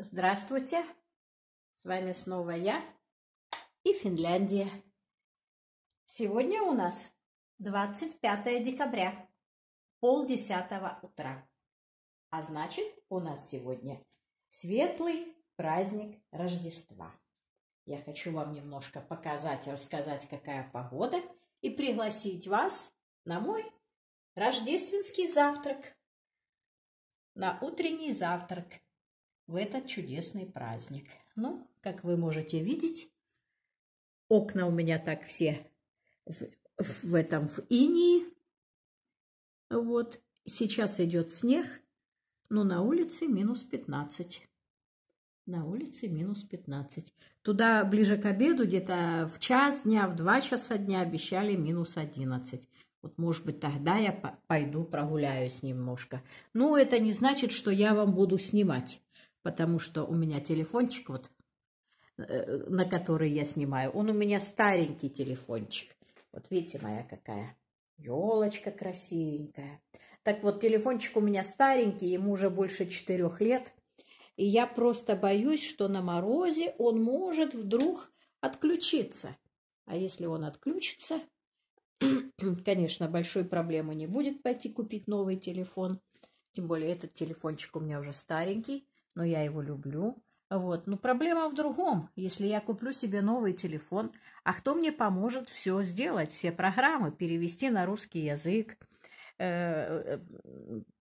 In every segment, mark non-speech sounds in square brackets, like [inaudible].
Здравствуйте! С вами снова я и Финляндия. Сегодня у нас 25 декабря, полдесятого утра. А значит, у нас сегодня светлый праздник Рождества. Я хочу вам немножко показать, рассказать, какая погода, и пригласить вас на мой рождественский завтрак, на утренний завтрак – в этот чудесный праздник. Ну, как вы можете видеть, окна у меня так все в, в этом, в инии. Вот, сейчас идет снег, но на улице минус 15. На улице минус 15. Туда ближе к обеду, где-то в час дня, в два часа дня обещали минус 11. Вот, может быть, тогда я пойду прогуляюсь немножко. Но ну, это не значит, что я вам буду снимать потому что у меня телефончик вот, э, на который я снимаю, он у меня старенький телефончик. Вот видите, моя какая елочка красивенькая. Так вот, телефончик у меня старенький, ему уже больше четырех лет. И я просто боюсь, что на морозе он может вдруг отключиться. А если он отключится, [clears throat] конечно, большой проблемы не будет пойти купить новый телефон. Тем более этот телефончик у меня уже старенький но я его люблю. Вот. Но проблема в другом. Если я куплю себе новый телефон, а кто мне поможет все сделать, все программы перевести на русский язык, э, э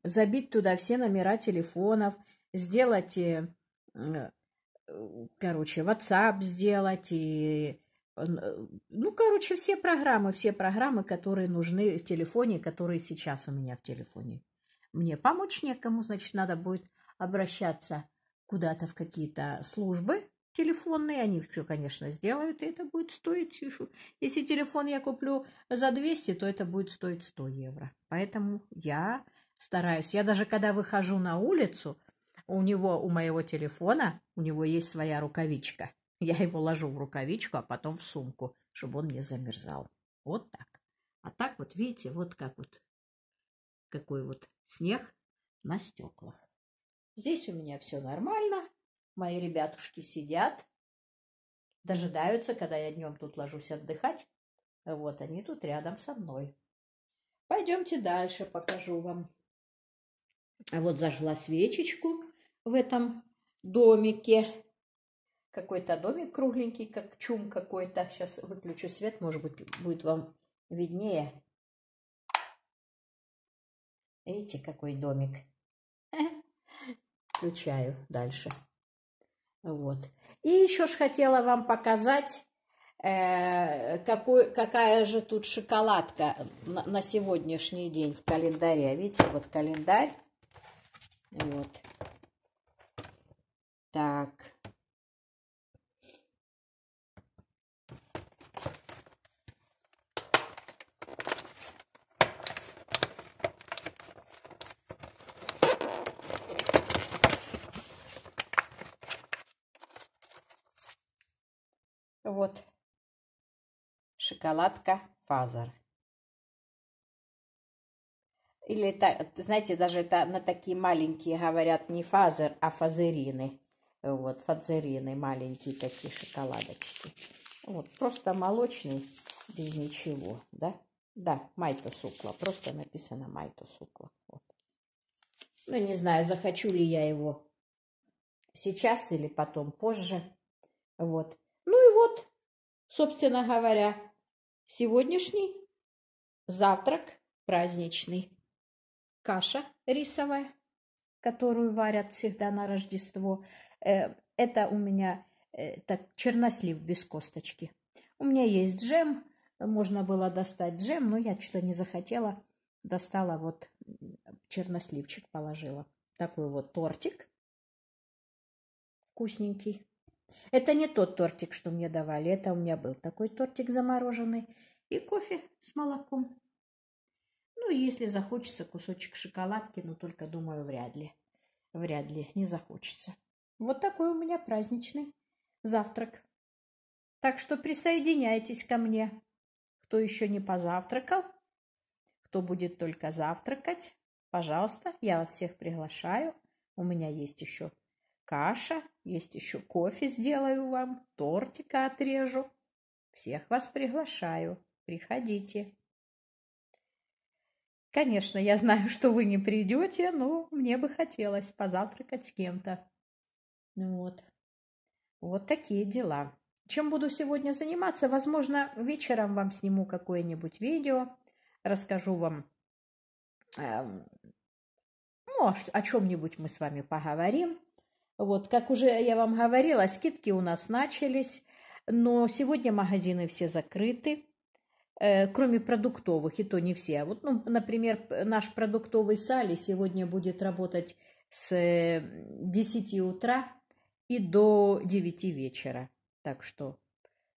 забить туда все номера телефонов, сделать, э, э короче, WhatsApp сделать и э, ну, короче, все программы, все программы, которые нужны в телефоне, которые сейчас у меня в телефоне. Мне помочь некому, значит, надо будет обращаться куда-то в какие-то службы телефонные, они все, конечно, сделают, и это будет стоить, [laughs] если телефон я куплю за 200, то это будет стоить 100 евро. Поэтому я стараюсь, я даже когда выхожу на улицу, у него, у моего телефона, у него есть своя рукавичка. [laughs] Я его ложу в рукавичку, а потом в сумку, чтобы он не замерзал. Вот так. А так вот, видите, вот как вот, какой вот снег на стеклах. Здесь у меня все нормально, мои ребятушки сидят, дожидаются, когда я днем тут ложусь отдыхать. Вот они тут рядом со мной. Пойдемте дальше, покажу вам. А вот зажгла свечечку в этом домике. Какой-то домик кругленький, как чум какой-то. Сейчас выключу свет, может быть, будет вам виднее. Видите, какой домик? Э, включаю дальше. Вот. И еще ж хотела вам показать, э, какой, какая же тут шоколадка на, на сегодняшний день в календаре. А видите, вот календарь. Вот. Так. Вот. Шоколадка Фазер. Или, так, знаете, даже это на такие маленькие говорят не фазер, а фазерины. Вот, фазерины, маленькие такие шоколадочки. Вот, просто молочный, без ничего, да? Да, майта сукла, просто написано майта сукла. Вот. Ну, не знаю, захочу ли я его сейчас или потом позже. Вот. Ну и вот, собственно говоря, сегодняшний завтрак праздничный. Каша рисовая, которую варят всегда на Рождество. Э, это у меня э, так, чернослив без косточки. У меня есть джем, можно было достать джем, но я что-то не захотела. Достала вот черносливчик, положила. Такой вот тортик вкусненький. Это не тот тортик, что мне давали. Это у меня был такой тортик замороженный. И кофе с молоком. Ну, если захочется кусочек шоколадки, но только, думаю, вряд ли. Вряд ли не захочется. Вот такой у меня праздничный завтрак. Так что присоединяйтесь ко мне. Кто еще не позавтракал, кто будет только завтракать, пожалуйста, я вас всех приглашаю. У меня есть еще каша, есть еще кофе сделаю вам, тортика отрежу. Всех вас приглашаю. Приходите. Конечно, я знаю, что вы не придете, но мне бы хотелось позавтракать с кем-то. Вот. Вот такие дела. Чем буду сегодня заниматься? Возможно, вечером вам сниму какое-нибудь видео, расскажу вам, э, ну, о чем-нибудь мы с вами поговорим. Вот, как уже я вам говорила, скидки у нас начались, но сегодня магазины все закрыты, э, кроме продуктовых, и то не все. А вот, ну, например, наш продуктовый сали сегодня будет работать с 10 э, утра и до 9 вечера. Так что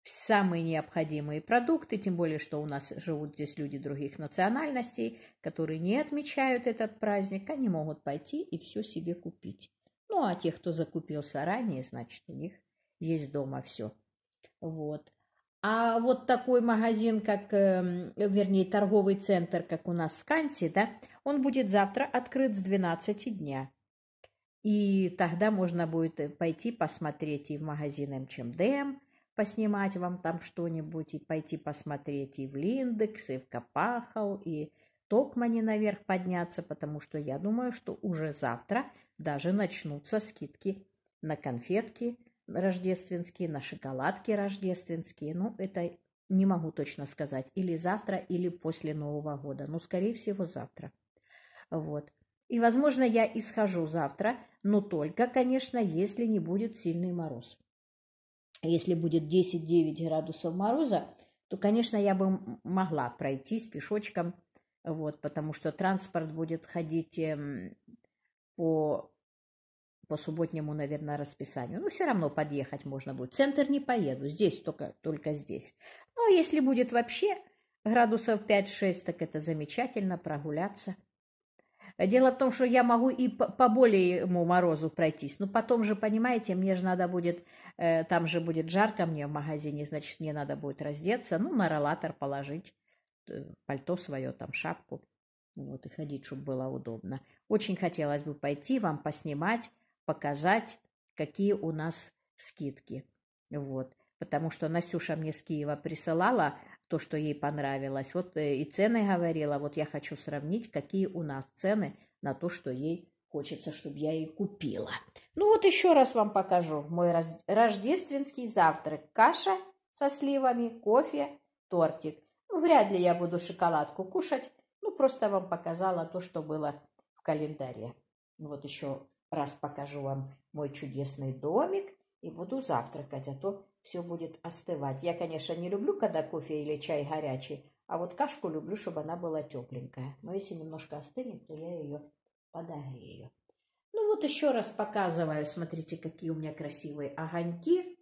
самые необходимые продукты, тем более, что у нас живут здесь люди других национальностей, которые не отмечают этот праздник, они могут пойти и все себе купить. Ну, а те, кто закупился ранее, значит, у них есть дома все. Вот. А вот такой магазин, как, эм, вернее, торговый центр, как у нас в Скансе, да, он будет завтра открыт с 12 дня. И тогда можно будет э, пойти посмотреть и в магазин МЧМДМ, поснимать вам там что-нибудь, и пойти посмотреть и в Линдекс, и в Капахал и Токмане наверх подняться, потому что я думаю, что уже завтра даже начнутся скидки на конфетки рождественские, на шоколадки рождественские. Ну, это не могу точно сказать. Или завтра, или после Нового года. Ну, скорее всего, завтра. Вот. И, возможно, я исхожу завтра, но только, конечно, если не будет сильный мороз. Если будет 10-9 градусов мороза, то, конечно, я бы могла пройтись пешочком, вот, потому что транспорт будет ходить эм, по, по субботнему, наверное, расписанию. Ну, все равно подъехать можно будет. В центр не поеду, здесь только, только здесь. Ну, а если будет вообще градусов 5-6, так это замечательно, прогуляться. Дело в том, что я могу и по, по более морозу пройтись. Но потом же, понимаете, мне же надо будет, э, там же будет жарко мне в магазине, значит, мне надо будет раздеться, ну, на ролатор положить э, пальто свое, там, шапку. Вот, и ходить, чтобы было удобно. Очень хотелось бы пойти вам поснимать, показать, какие у нас скидки. Вот. Потому что Настюша мне с Киева присылала то, что ей понравилось. Вот э, и цены говорила. Вот я хочу сравнить, какие у нас цены на то, что ей хочется, чтобы я ей купила. Ну вот еще раз вам покажу мой рождественский завтрак. Каша со сливами, кофе, тортик. Ну, вряд ли я буду шоколадку кушать, просто вам показала то, что было в календаре. Вот еще раз покажу вам мой чудесный домик и буду завтракать, а то все будет остывать. Я, конечно, не люблю, когда кофе или чай горячий, а вот кашку люблю, чтобы она была тепленькая. Но если немножко остынет, то я ее подогрею. Ну вот еще раз показываю, смотрите, какие у меня красивые огоньки.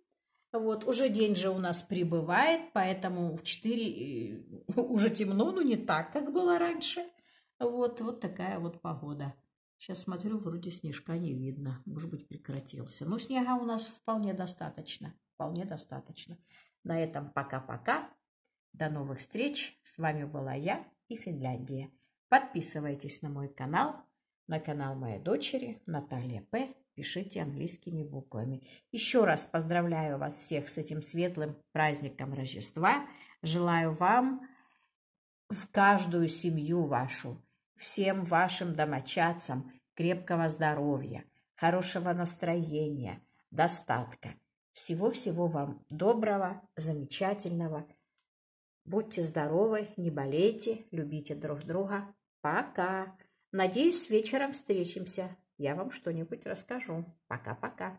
Вот, уже день же у нас прибывает, поэтому в 4 э, [laughs] уже темно, но не так, как было раньше. Вот, вот такая вот погода. Сейчас смотрю, вроде снежка не видно. Может быть, прекратился. Но снега у нас вполне достаточно. Вполне достаточно. На этом пока-пока. До новых встреч. С вами была я и Финляндия. Подписывайтесь на мой канал, на канал моей дочери Наталья П пишите английскими буквами. Еще раз поздравляю вас всех с этим светлым праздником Рождества. Желаю вам в каждую семью вашу, всем вашим домочадцам крепкого здоровья, хорошего настроения, достатка. Всего-всего вам доброго, замечательного. Будьте здоровы, не болейте, любите друг друга. Пока! Надеюсь, вечером встретимся я вам что-нибудь расскажу. Пока-пока.